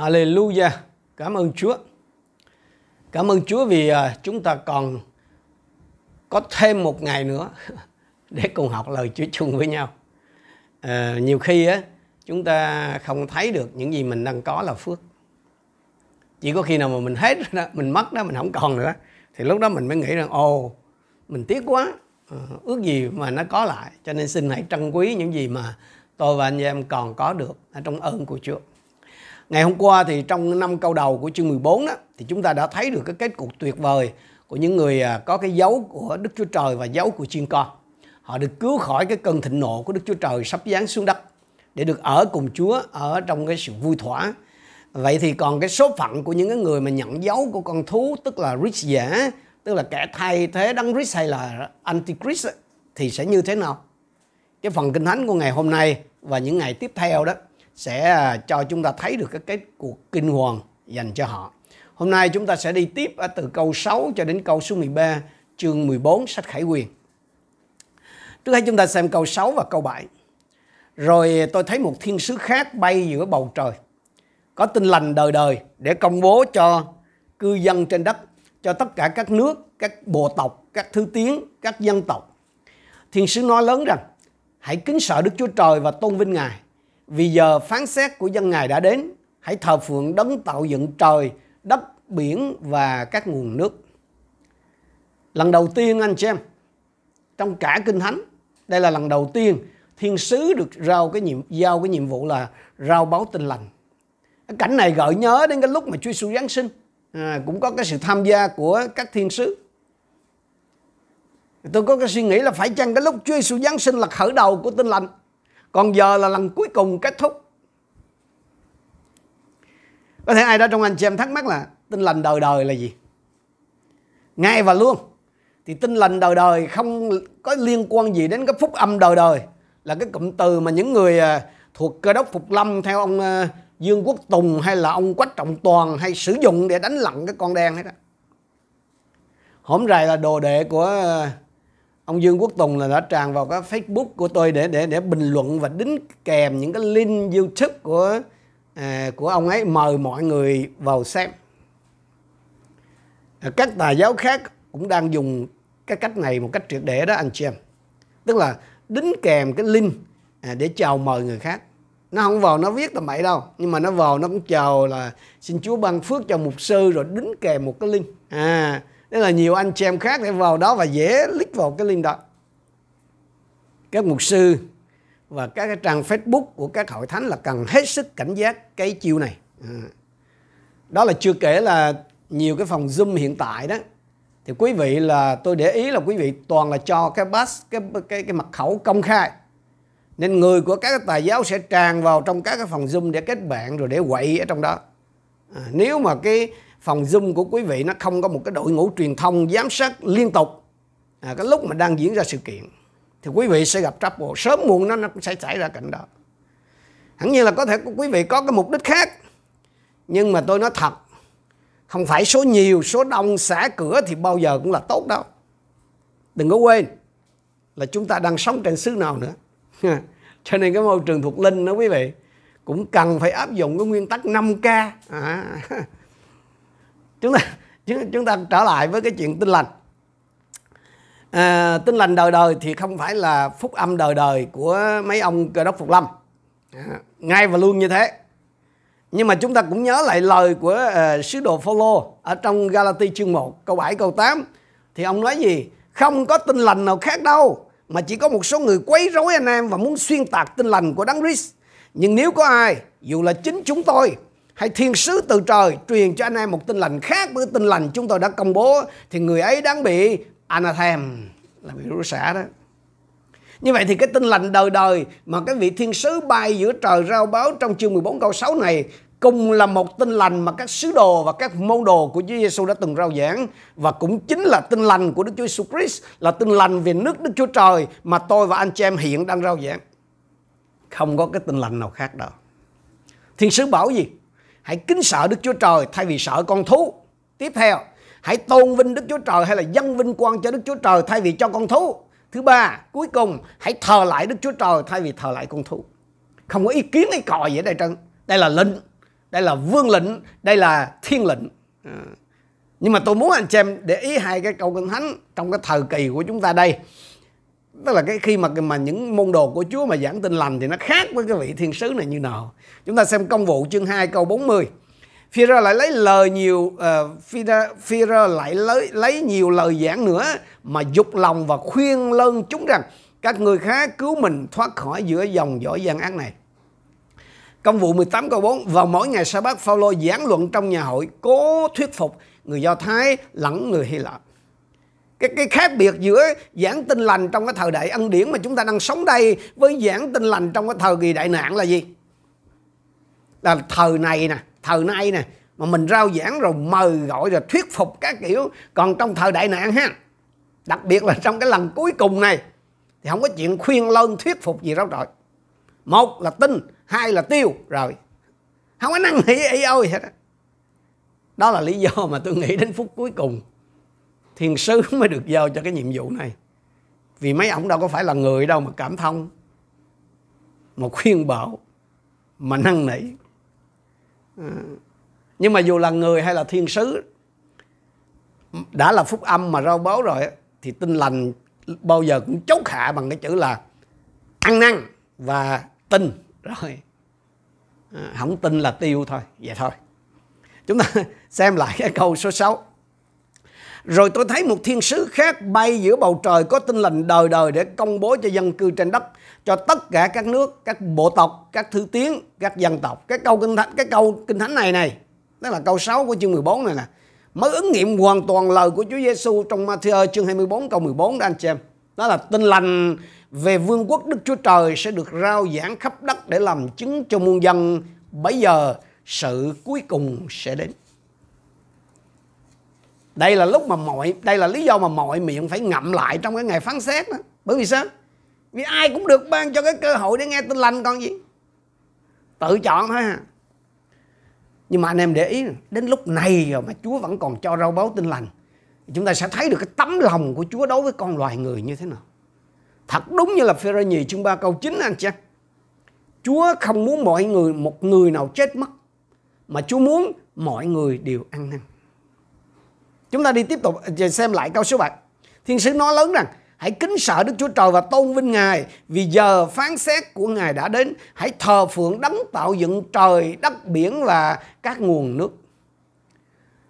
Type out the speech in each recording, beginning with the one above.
Hallelujah. Cảm ơn Chúa. Cảm ơn Chúa vì à, chúng ta còn có thêm một ngày nữa để cùng học lời Chúa chung với nhau. À, nhiều khi á chúng ta không thấy được những gì mình đang có là phước. Chỉ có khi nào mà mình hết đó, mình mất đó, mình không còn nữa thì lúc đó mình mới nghĩ rằng ồ mình tiếc quá, ờ, ước gì mà nó có lại. Cho nên xin hãy trân quý những gì mà tôi và anh em còn có được ở trong ơn của Chúa. Ngày hôm qua thì trong năm câu đầu của chương 14 đó thì chúng ta đã thấy được cái kết cục tuyệt vời của những người à, có cái dấu của Đức Chúa Trời và dấu của chiên con. Họ được cứu khỏi cái cơn thịnh nộ của Đức Chúa Trời sắp giáng xuống đất để được ở cùng Chúa ở trong cái sự vui thỏa. Vậy thì còn cái số phận của những người mà nhận dấu của con thú tức là Rich giả, tức là kẻ thay thế đấng Christ hay là Antichrist thì sẽ như thế nào? Cái phần kinh thánh của ngày hôm nay và những ngày tiếp theo đó sẽ à, cho chúng ta thấy được cái kết cuộc kinh hoàng dành cho họ. Hôm nay chúng ta sẽ đi tiếp ở à, từ câu 6 cho đến câu số 13 chương 14 sách Khải Quyền. Trước hết chúng ta xem câu 6 và câu 7. Rồi tôi thấy một thiên sứ khác bay giữa bầu trời. Có tin lành đời đời để công bố cho cư dân trên đất, cho tất cả các nước, các bộ tộc, các thứ tiếng, các dân tộc. Thiên sứ nói lớn rằng, hãy kính sợ Đức Chúa Trời và tôn vinh Ngài vì giờ phán xét của dân Ngài đã đến, hãy thờ phượng đấng tạo dựng trời, đất, biển và các nguồn nước. Lần đầu tiên anh chị em, trong cả Kinh Thánh, đây là lần đầu tiên thiên sứ được giao cái nhiệm giao cái nhiệm vụ là rao báo tin lành. Cái cảnh này gợi nhớ đến cái lúc mà Chúa Giêsu Giáng sinh à, cũng có cái sự tham gia của các thiên sứ. Tôi có cái suy nghĩ là phải chăng cái lúc Chúa Giêsu Giáng sinh là khởi đầu của tin lành còn giờ là lần cuối cùng kết thúc có thể ai đó trong anh chị em thắc mắc là tin lành đời đời là gì ngay và luôn thì tin lành đời đời không có liên quan gì đến cái phúc âm đời đời là cái cụm từ mà những người à, thuộc cơ đốc phục lâm theo ông à, Dương Quốc Tùng hay là ông Quách Trọng Toàn hay sử dụng để đánh lận cái con đen hết á. Hổm rày là đồ đệ của à, ông Dương Quốc Tùng là đã tràn vào cái Facebook của tôi để để để bình luận và đính kèm những cái link YouTube của à, của ông ấy mời mọi người vào xem à, các tà giáo khác cũng đang dùng cái cách này một cách triệt để đó anh chị em tức là đính kèm cái link à, để chào mời người khác nó không vào nó viết tầm bậy đâu nhưng mà nó vào nó cũng chào là xin chúa ban phước cho mục sư rồi đính kèm một cái link à nên là nhiều anh chị em khác sẽ vào đó và dễ click vào cái link đó các mục sư và các cái trang facebook của các hội thánh là cần hết sức cảnh giác cái chiêu này à. đó là chưa kể là nhiều cái phòng zoom hiện tại đó thì quý vị là tôi để ý là quý vị toàn là cho cái pass cái cái cái mật khẩu công khai nên người của các tài giáo sẽ tràn vào trong các cái phòng zoom để kết bạn rồi để quậy ở trong đó à, nếu mà cái phòng zoom của quý vị nó không có một cái đội ngũ truyền thông giám sát liên tục à, cái lúc mà đang diễn ra sự kiện thì quý vị sẽ gặp trouble sớm muộn nó nó cũng sẽ xảy ra cảnh đó hẳn như là có thể quý vị có cái mục đích khác nhưng mà tôi nói thật không phải số nhiều số đông xả cửa thì bao giờ cũng là tốt đâu đừng có quên là chúng ta đang sống trên xứ nào nữa cho nên cái môi trường thuộc linh đó quý vị cũng cần phải áp dụng cái nguyên tắc 5 k à chúng ta chúng ta trở lại với cái chuyện tinh lành à, tin lành đời đời thì không phải là phúc âm đời đời của mấy ông cơ đốc phục lâm à, ngay và luôn như thế nhưng mà chúng ta cũng nhớ lại lời của uh, sứ đồ Phaolô ở trong Galati chương 1 câu 7 câu 8 thì ông nói gì? Không có tinh lành nào khác đâu mà chỉ có một số người quấy rối anh em và muốn xuyên tạc tinh lành của Đấng Christ. Nhưng nếu có ai, dù là chính chúng tôi hay thiên sứ từ trời truyền cho anh em một tin lành khác với tin lành chúng tôi đã công bố thì người ấy đáng bị anathem là bị rủa xả đó. Như vậy thì cái tin lành đời đời mà cái vị thiên sứ bay giữa trời rao báo trong chương 14 câu 6 này cùng là một tin lành mà các sứ đồ và các môn đồ của Chúa Giêsu đã từng rao giảng và cũng chính là tin lành của Đức Chúa Jesus Christ là tin lành về nước Đức Chúa Trời mà tôi và anh chị em hiện đang rao giảng. Không có cái tin lành nào khác đâu. Thiên sứ bảo gì? Hãy kính sợ Đức Chúa Trời thay vì sợ con thú. Tiếp theo, hãy tôn vinh Đức Chúa Trời hay là dân vinh quang cho Đức Chúa Trời thay vì cho con thú. Thứ ba, cuối cùng hãy thờ lại Đức Chúa Trời thay vì thờ lại con thú. Không có ý kiến hay cò gì ở đây Trân. Đây là lệnh, đây là vương lệnh, đây là thiên lệnh. À. Nhưng mà tôi muốn anh chị em để ý hai cái câu kinh thánh trong cái thời kỳ của chúng ta đây tức là cái khi mà mà những môn đồ của Chúa mà giảng tin lành thì nó khác với cái vị thiên sứ này như nào. Chúng ta xem công vụ chương 2 câu 40. phi ra lại lấy lời nhiều uh, phi ra lại lấy lấy nhiều lời giảng nữa mà dục lòng và khuyên lơn chúng rằng các người khác cứu mình thoát khỏi giữa dòng dõi gian ác này. Công vụ 18 câu 4 Vào mỗi ngày sa bát Phaolô giảng luận trong nhà hội cố thuyết phục người Do Thái lẫn người Hy Lạp cái cái khác biệt giữa giảng tin lành trong cái thời đại ân điển mà chúng ta đang sống đây với giảng tin lành trong cái thời kỳ đại nạn là gì là thời này nè thời nay nè mà mình rao giảng rồi mời gọi rồi thuyết phục các kiểu còn trong thời đại nạn ha đặc biệt là trong cái lần cuối cùng này thì không có chuyện khuyên lên thuyết phục gì đâu rồi một là tin hai là tiêu rồi không có năng nỉ ý ôi hết đó. đó là lý do mà tôi nghĩ đến phút cuối cùng thiền sư mới được giao cho cái nhiệm vụ này vì mấy ông đâu có phải là người đâu mà cảm thông mà khuyên bảo mà năn nỉ à, nhưng mà dù là người hay là thiên sứ đã là phúc âm mà rau báo rồi thì tinh lành bao giờ cũng chấu hạ bằng cái chữ là ăn năn và tin rồi không à, tin là tiêu thôi vậy thôi chúng ta xem lại cái câu số 6 rồi tôi thấy một thiên sứ khác bay giữa bầu trời có tinh lành đời đời để công bố cho dân cư trên đất, cho tất cả các nước, các bộ tộc, các thứ tiếng, các dân tộc. Cái câu kinh thánh, cái câu kinh thánh này này, đó là câu 6 của chương 14 này nè. Mới ứng nghiệm hoàn toàn lời của Chúa Giêsu trong Matthew chương 24 câu 14 đó anh chị em. Đó là tinh lành về vương quốc Đức Chúa Trời sẽ được rao giảng khắp đất để làm chứng cho muôn dân. Bây giờ sự cuối cùng sẽ đến đây là lúc mà mọi đây là lý do mà mọi miệng phải ngậm lại trong cái ngày phán xét đó bởi vì sao vì ai cũng được ban cho cái cơ hội để nghe tin lành con gì tự chọn thôi ha nhưng mà anh em để ý đến lúc này rồi mà Chúa vẫn còn cho rau báo tin lành chúng ta sẽ thấy được cái tấm lòng của Chúa đối với con loài người như thế nào thật đúng như là Phêrô nhì chương ba câu chín anh chị Chúa không muốn mọi người một người nào chết mất mà Chúa muốn mọi người đều ăn năn Chúng ta đi tiếp tục à, xem lại câu số 7. Thiên sứ nói lớn rằng Hãy kính sợ Đức Chúa Trời và tôn vinh Ngài vì giờ phán xét của Ngài đã đến. Hãy thờ phượng đấng tạo dựng trời, đất, biển và các nguồn nước.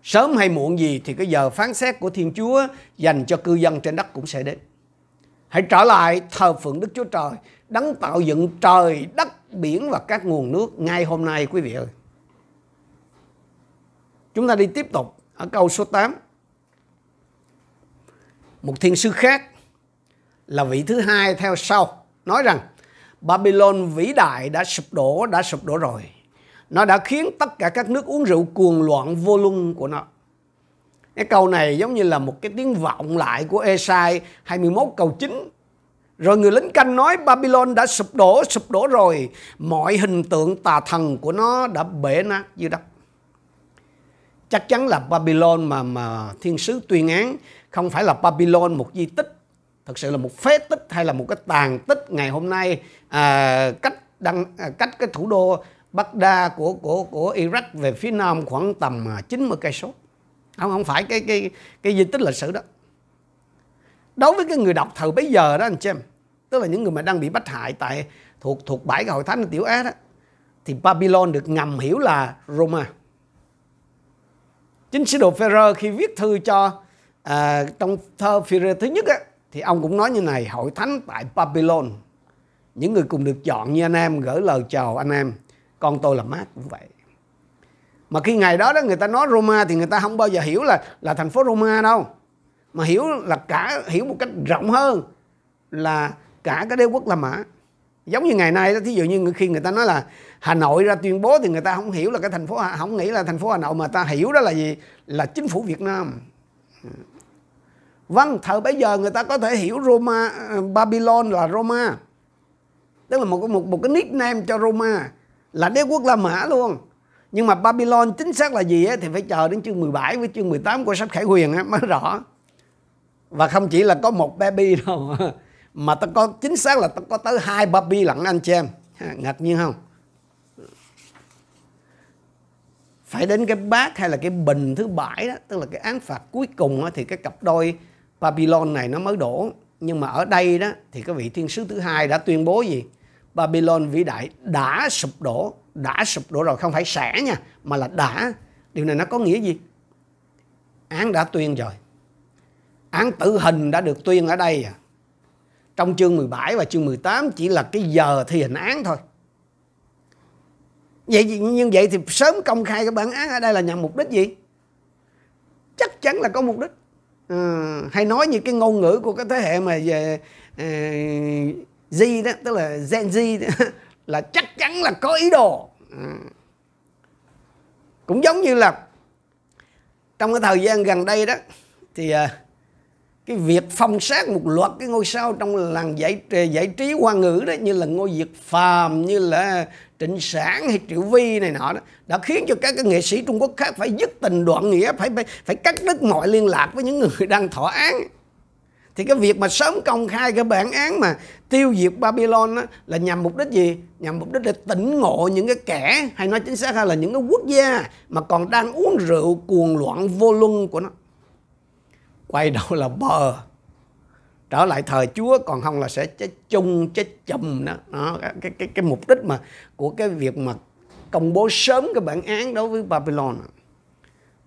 Sớm hay muộn gì thì cái giờ phán xét của Thiên Chúa dành cho cư dân trên đất cũng sẽ đến. Hãy trở lại thờ phượng Đức Chúa Trời, đấng tạo dựng trời, đất, biển và các nguồn nước ngay hôm nay quý vị ơi. Chúng ta đi tiếp tục ở câu số 8. Một thiên sứ khác là vị thứ hai theo sau nói rằng Babylon vĩ đại đã sụp đổ, đã sụp đổ rồi. Nó đã khiến tất cả các nước uống rượu cuồng loạn vô luân của nó. Cái câu này giống như là một cái tiếng vọng lại của Esai 21 câu 9. Rồi người lính canh nói Babylon đã sụp đổ, sụp đổ rồi. Mọi hình tượng tà thần của nó đã bể nát dưới đất. Chắc chắn là Babylon mà mà thiên sứ tuyên án không phải là Babylon một di tích thực sự là một phế tích hay là một cái tàn tích ngày hôm nay à, cách đăng à, cách cái thủ đô Baghdad của của của Iraq về phía nam khoảng tầm 90 à, cây số không không phải cái cái cái di tích lịch sử đó đối với cái người đọc thời bấy giờ đó anh chị em tức là những người mà đang bị bắt hại tại thuộc thuộc bãi cái hội thánh tiểu Á đó thì Babylon được ngầm hiểu là Roma chính sứ đồ Phêrô khi viết thư cho à, trong thơ Führer thứ nhất á, thì ông cũng nói như này hội thánh tại Babylon những người cùng được chọn như anh em gửi lời chào anh em con tôi là mát cũng vậy mà khi ngày đó đó người ta nói Roma thì người ta không bao giờ hiểu là là thành phố Roma đâu mà hiểu là cả hiểu một cách rộng hơn là cả cái đế quốc La Mã giống như ngày nay đó thí dụ như khi người ta nói là Hà Nội ra tuyên bố thì người ta không hiểu là cái thành phố không nghĩ là thành phố Hà Nội mà ta hiểu đó là gì là chính phủ Việt Nam Vâng, thời bấy giờ người ta có thể hiểu Roma ờ, Babylon là Roma. Tức là một một một cái nickname cho Roma là đế quốc La Mã luôn. Nhưng mà Babylon chính xác là gì ấy, thì phải chờ đến chương 17 với chương 18 của sách Khải Huyền ấy, mới rõ. Và không chỉ là có một baby đâu mà ta có chính xác là ta có tới hai baby lận anh chị em. Ngạc nhiên không? phải đến cái bát hay là cái bình thứ bảy đó tức là cái án phạt cuối cùng đó, thì cái cặp đôi Babylon này nó mới đổ nhưng mà ở đây đó thì cái vị thiên sứ thứ hai đã tuyên bố gì Babylon vĩ đại đã sụp đổ đã sụp đổ rồi không phải sẽ nha mà là đã điều này nó có nghĩa gì án đã tuyên rồi án tử hình đã được tuyên ở đây à trong chương 17 và chương 18 chỉ là cái giờ thi hành án thôi vậy nhưng vậy thì sớm công khai cái bản án ở đây là nhằm mục đích gì chắc chắn là có mục đích Ừ, hay nói những cái ngôn ngữ của cái thế hệ mà về uh, ờ, Z đó tức là Gen Z đó, là chắc chắn là có ý đồ uh. cũng giống như là trong cái thời gian gần đây đó thì uh, cái việc phong sát một loạt cái ngôi sao trong làng giải giải trí hoa ngữ đó như là ngôi Việt Phàm như là Trịnh Sản hay Triệu Vi này nọ đó đã khiến cho các cái nghệ sĩ Trung Quốc khác phải dứt tình đoạn nghĩa phải phải, phải cắt đứt mọi liên lạc với những người đang thọ án thì cái việc mà sớm công khai cái bản án mà tiêu diệt Babylon đó, là nhằm mục đích gì nhằm mục đích để tỉnh ngộ những cái kẻ hay nói chính xác hơn là những cái quốc gia mà còn đang uống rượu cuồng loạn vô luân của nó quay đầu là bờ trở lại thời Chúa còn không là sẽ chết chung chết chùm đó. đó cái cái cái mục đích mà của cái việc mà công bố sớm cái bản án đối với Babylon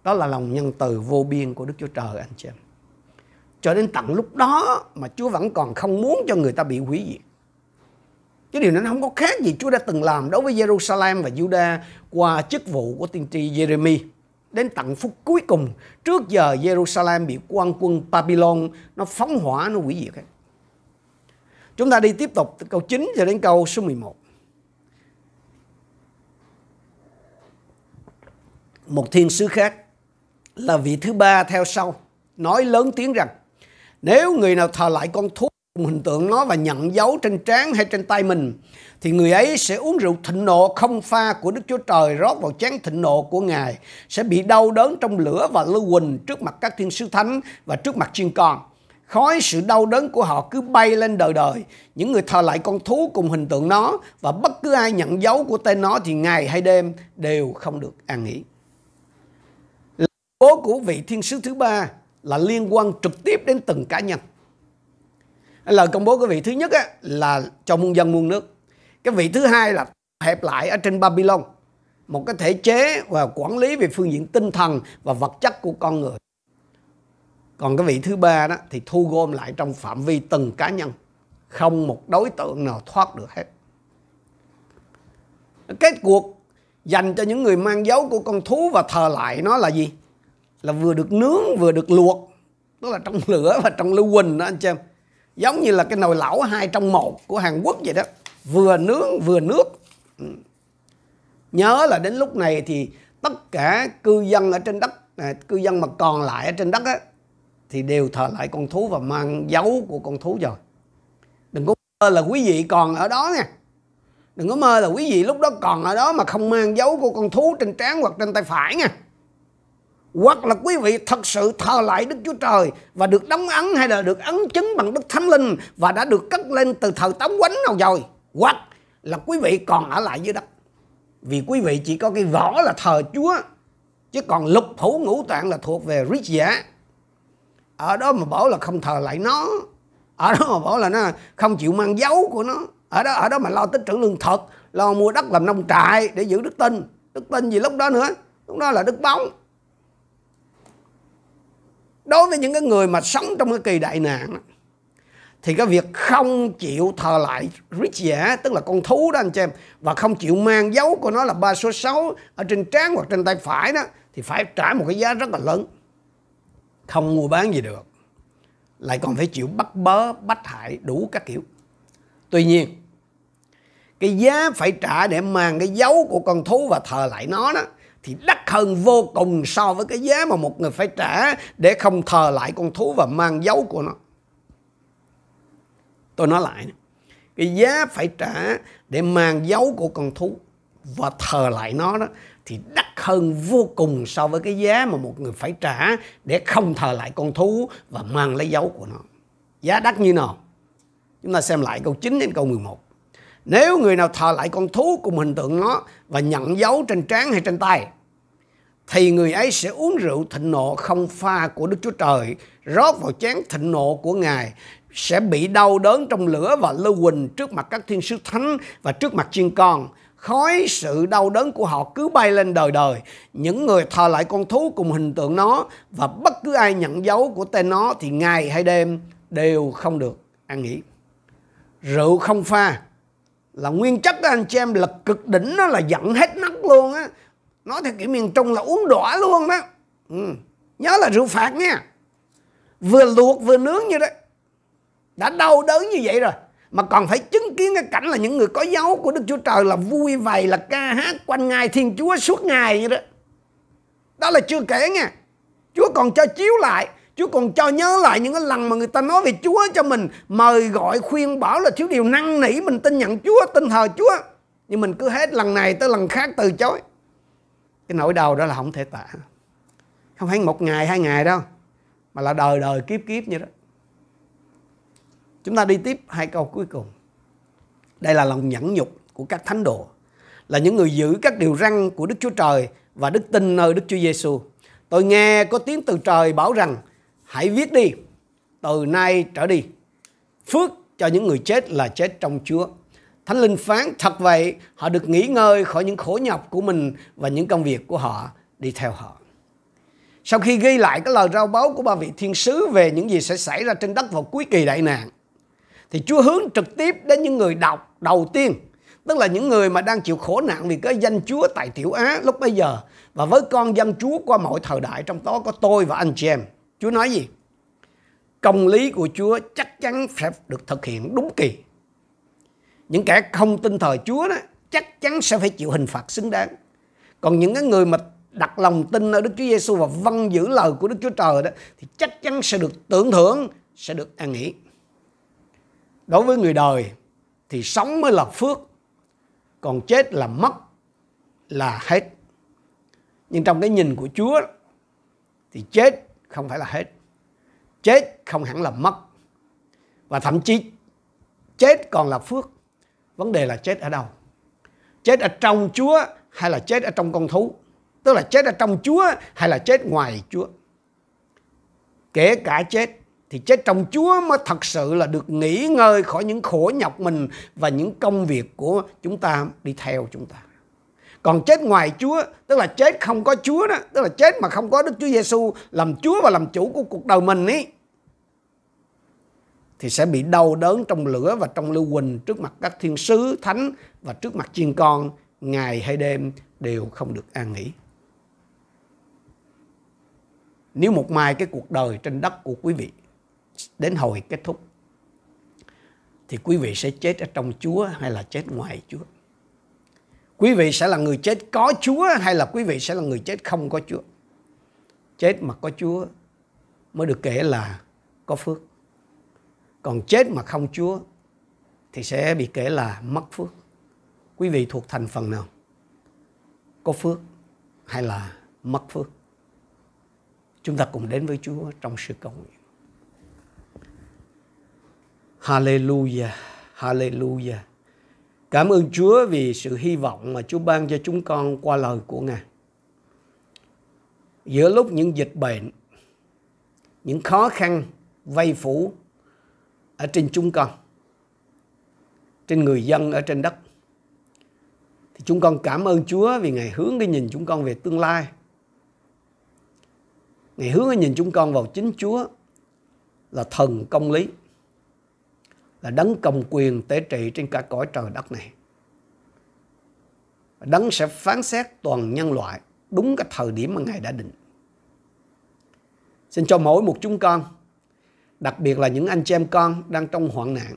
đó là lòng nhân từ vô biên của Đức Chúa Trời anh chị em cho đến tận lúc đó mà Chúa vẫn còn không muốn cho người ta bị hủy diệt Chứ điều này nó không có khác gì Chúa đã từng làm đối với Jerusalem và Juda qua chức vụ của tiên tri Jeremiah đến tận phút cuối cùng trước giờ Jerusalem bị quan quân Babylon nó phóng hỏa nó hủy diệt hết. Chúng ta đi tiếp tục từ câu 9 cho đến câu số 11. Một thiên sứ khác là vị thứ ba theo sau nói lớn tiếng rằng nếu người nào thờ lại con thú hình tượng nó và nhận dấu trên trán hay trên tay mình thì người ấy sẽ uống rượu thịnh nộ không pha của Đức Chúa Trời rót vào chén thịnh nộ của Ngài sẽ bị đau đớn trong lửa và lưu huỳnh trước mặt các thiên sứ thánh và trước mặt chiên con khói sự đau đớn của họ cứ bay lên đời đời những người thờ lại con thú cùng hình tượng nó và bất cứ ai nhận dấu của tên nó thì ngày hay đêm đều không được an nghỉ bố của vị thiên sứ thứ ba là liên quan trực tiếp đến từng cá nhân lời công bố cái vị thứ nhất là cho muôn dân muôn nước cái vị thứ hai là hẹp lại ở trên babylon một cái thể chế và quản lý về phương diện tinh thần và vật chất của con người còn cái vị thứ ba đó thì thu gom lại trong phạm vi từng cá nhân không một đối tượng nào thoát được hết kết cuộc dành cho những người mang dấu của con thú và thờ lại nó là gì là vừa được nướng vừa được luộc nó là trong lửa và trong lưu huỳnh đó anh chị em giống như là cái nồi lẩu hai trong một của Hàn Quốc vậy đó vừa nướng vừa nước ừ. nhớ là đến lúc này thì tất cả cư dân ở trên đất à, cư dân mà còn lại ở trên đất á, thì đều thờ lại con thú và mang dấu của con thú rồi đừng có mơ là quý vị còn ở đó nha đừng có mơ là quý vị lúc đó còn ở đó mà không mang dấu của con thú trên trán hoặc trên tay phải nha hoặc là quý vị thật sự thờ lại Đức Chúa Trời và được đóng ấn hay là được ấn chứng bằng Đức Thánh Linh và đã được cất lên từ thời tống quánh nào rồi hoặc là quý vị còn ở lại dưới đất vì quý vị chỉ có cái vỏ là thờ Chúa chứ còn lục phủ ngũ tạng là thuộc về rít giả ở đó mà bảo là không thờ lại nó ở đó mà bảo là nó không chịu mang dấu của nó ở đó ở đó mà lo tích trữ lương thực lo mua đất làm nông trại để giữ đức tin đức tin gì lúc đó nữa lúc đó là đức bóng đối với những cái người mà sống trong cái kỳ đại nạn thì cái việc không chịu thờ lại rít giả tức là con thú đó anh chị em và không chịu mang dấu của nó là ba số 6 ở trên trán hoặc trên tay phải đó thì phải trả một cái giá rất là lớn không mua bán gì được lại còn phải chịu bắt bớ bắt hại đủ các kiểu tuy nhiên cái giá phải trả để mang cái dấu của con thú và thờ lại nó đó thì đắt hơn vô cùng so với cái giá mà một người phải trả để không thờ lại con thú và mang dấu của nó. Tôi nói lại, cái giá phải trả để mang dấu của con thú và thờ lại nó đó thì đắt hơn vô cùng so với cái giá mà một người phải trả để không thờ lại con thú và mang lấy dấu của nó. Giá đắt như nào? Chúng ta xem lại câu 9 đến câu 11. Nếu người nào thờ lại con thú cùng hình tượng nó và nhận dấu trên trán hay trên tay thì người ấy sẽ uống rượu thịnh nộ không pha của Đức Chúa Trời rót vào chén thịnh nộ của Ngài sẽ bị đau đớn trong lửa và lưu huỳnh trước mặt các thiên sứ thánh và trước mặt chiên con khói sự đau đớn của họ cứ bay lên đời đời những người thờ lại con thú cùng hình tượng nó và bất cứ ai nhận dấu của tên nó thì ngày hay đêm đều không được an nghỉ rượu không pha là nguyên chất đó anh chị em lực cực đỉnh nó là giận hết nấc luôn á nói theo kiểu miền trung là uống đỏ luôn đó ừ. nhớ là rượu phạt nha vừa luộc vừa nướng như đó đã đau đớn như vậy rồi mà còn phải chứng kiến cái cảnh là những người có dấu của Đức Chúa Trời là vui vầy là ca hát quanh ngài Thiên Chúa suốt ngày như đó. Đó là chưa kể nha. Chúa còn cho chiếu lại Chúa còn cho nhớ lại những cái lần mà người ta nói về Chúa cho mình mời gọi khuyên bảo là thiếu điều năng nỉ mình tin nhận Chúa, tin thờ Chúa. Nhưng mình cứ hết lần này tới lần khác từ chối. Cái nỗi đau đó là không thể tả. Không phải một ngày hai ngày đâu. Mà là đời đời kiếp kiếp như đó. Chúng ta đi tiếp hai câu cuối cùng. Đây là lòng nhẫn nhục của các thánh đồ. Là những người giữ các điều răn của Đức Chúa Trời và đức tin nơi Đức Chúa Giêsu. Tôi nghe có tiếng từ trời bảo rằng hãy viết đi từ nay trở đi phước cho những người chết là chết trong Chúa. Thánh Linh phán thật vậy, họ được nghỉ ngơi khỏi những khổ nhọc của mình và những công việc của họ đi theo họ. Sau khi ghi lại cái lời rao báo của ba vị thiên sứ về những gì sẽ xảy ra trên đất vào cuối kỳ đại nạn, thì Chúa hướng trực tiếp đến những người đọc đầu tiên, tức là những người mà đang chịu khổ nạn vì cái danh Chúa tại Tiểu Á lúc bây giờ và với con dân Chúa qua mọi thời đại trong đó có tôi và anh chị em. Chúa nói gì? Công lý của Chúa chắc chắn sẽ được thực hiện đúng kỳ. Những kẻ không tin thờ Chúa đó chắc chắn sẽ phải chịu hình phạt xứng đáng. Còn những cái người mà đặt lòng tin ở Đức Chúa Giêsu và vâng giữ lời của Đức Chúa Trời đó thì chắc chắn sẽ được tưởng thưởng, sẽ được an nghỉ. Đối với người đời thì sống mới là phước, còn chết là mất, là hết. Nhưng trong cái nhìn của Chúa thì chết không phải là hết chết không hẳn là mất và thậm chí chết còn là phước vấn đề là chết ở đâu chết ở trong chúa hay là chết ở trong con thú tức là chết ở trong chúa hay là chết ngoài chúa kể cả chết thì chết trong Chúa mới thật sự là được nghỉ ngơi khỏi những khổ nhọc mình và những công việc của chúng ta đi theo chúng ta còn chết ngoài Chúa tức là chết không có Chúa đó tức là chết mà không có Đức Chúa Giêsu làm Chúa và làm chủ của cuộc đời mình ấy thì sẽ bị đau đớn trong lửa và trong lưu huỳnh trước mặt các thiên sứ thánh và trước mặt chiên con ngày hay đêm đều không được an nghỉ nếu một mai cái cuộc đời trên đất của quý vị đến hồi kết thúc thì quý vị sẽ chết ở trong Chúa hay là chết ngoài Chúa quý vị sẽ là người chết có Chúa hay là quý vị sẽ là người chết không có Chúa. Chết mà có Chúa mới được kể là có phước. Còn chết mà không Chúa thì sẽ bị kể là mất phước. Quý vị thuộc thành phần nào? Có phước hay là mất phước? Chúng ta cùng đến với Chúa trong sự cầu nguyện. Hallelujah, hallelujah. Cảm ơn Chúa vì sự hy vọng mà Chúa ban cho chúng con qua lời của Ngài. Giữa lúc những dịch bệnh, những khó khăn vây phủ ở trên chúng con, trên người dân ở trên đất, thì chúng con cảm ơn Chúa vì Ngài hướng cái nhìn chúng con về tương lai. Ngài hướng cái nhìn chúng con vào chính Chúa là thần công lý là đấng cầm quyền tế trị trên cả cõi trời đất này. Đấng sẽ phán xét toàn nhân loại đúng cái thời điểm mà Ngài đã định. Xin cho mỗi một chúng con, đặc biệt là những anh chị em con đang trong hoạn nạn,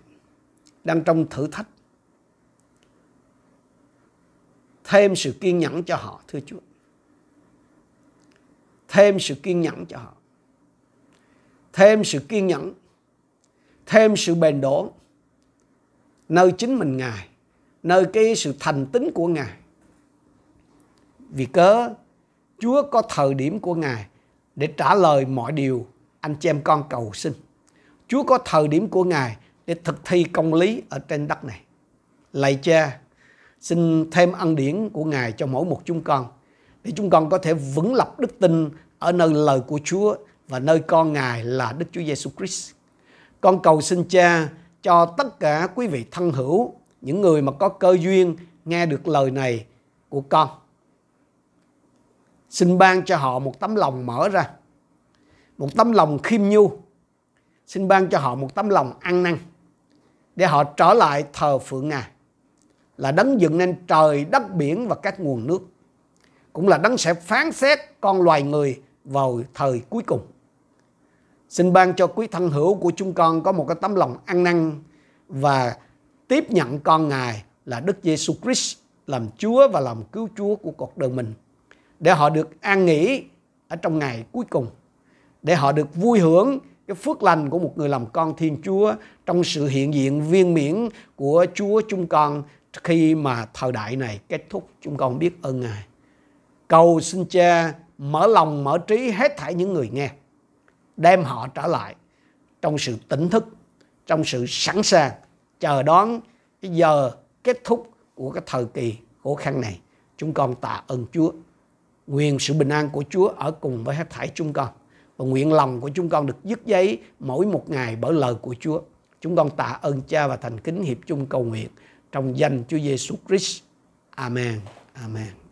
đang trong thử thách, thêm sự kiên nhẫn cho họ, thưa Chúa. Thêm sự kiên nhẫn cho họ. Thêm sự kiên nhẫn thêm sự bền đổ nơi chính mình ngài nơi cái sự thành tín của ngài vì cớ chúa có thời điểm của ngài để trả lời mọi điều anh chị em con cầu xin chúa có thời điểm của ngài để thực thi công lý ở trên đất này lạy cha xin thêm ân điển của ngài cho mỗi một chúng con để chúng con có thể vững lập đức tin ở nơi lời của chúa và nơi con ngài là đức chúa giêsu christ con cầu xin cha cho tất cả quý vị thân hữu, những người mà có cơ duyên nghe được lời này của con. Xin ban cho họ một tấm lòng mở ra, một tấm lòng khiêm nhu. Xin ban cho họ một tấm lòng ăn năn để họ trở lại thờ phượng Ngài là đấng dựng nên trời, đất, biển và các nguồn nước. Cũng là đấng sẽ phán xét con loài người vào thời cuối cùng. Xin ban cho quý thân hữu của chúng con có một cái tấm lòng ăn năn và tiếp nhận con Ngài là Đức Giêsu Christ làm Chúa và làm cứu Chúa của cuộc đời mình để họ được an nghỉ ở trong ngày cuối cùng để họ được vui hưởng cái phước lành của một người làm con Thiên Chúa trong sự hiện diện viên miễn của Chúa chúng con khi mà thời đại này kết thúc chúng con biết ơn Ngài. Cầu xin Cha mở lòng mở trí hết thảy những người nghe đem họ trở lại trong sự tỉnh thức, trong sự sẵn sàng chờ đón cái giờ kết thúc của cái thời kỳ khó khăn này. Chúng con tạ ơn Chúa. Nguyện sự bình an của Chúa ở cùng với hết thảy chúng con. Và nguyện lòng của chúng con được dứt giấy mỗi một ngày bởi lời của Chúa. Chúng con tạ ơn Cha và thành kính hiệp chung cầu nguyện trong danh Chúa Giêsu Christ. Amen. Amen.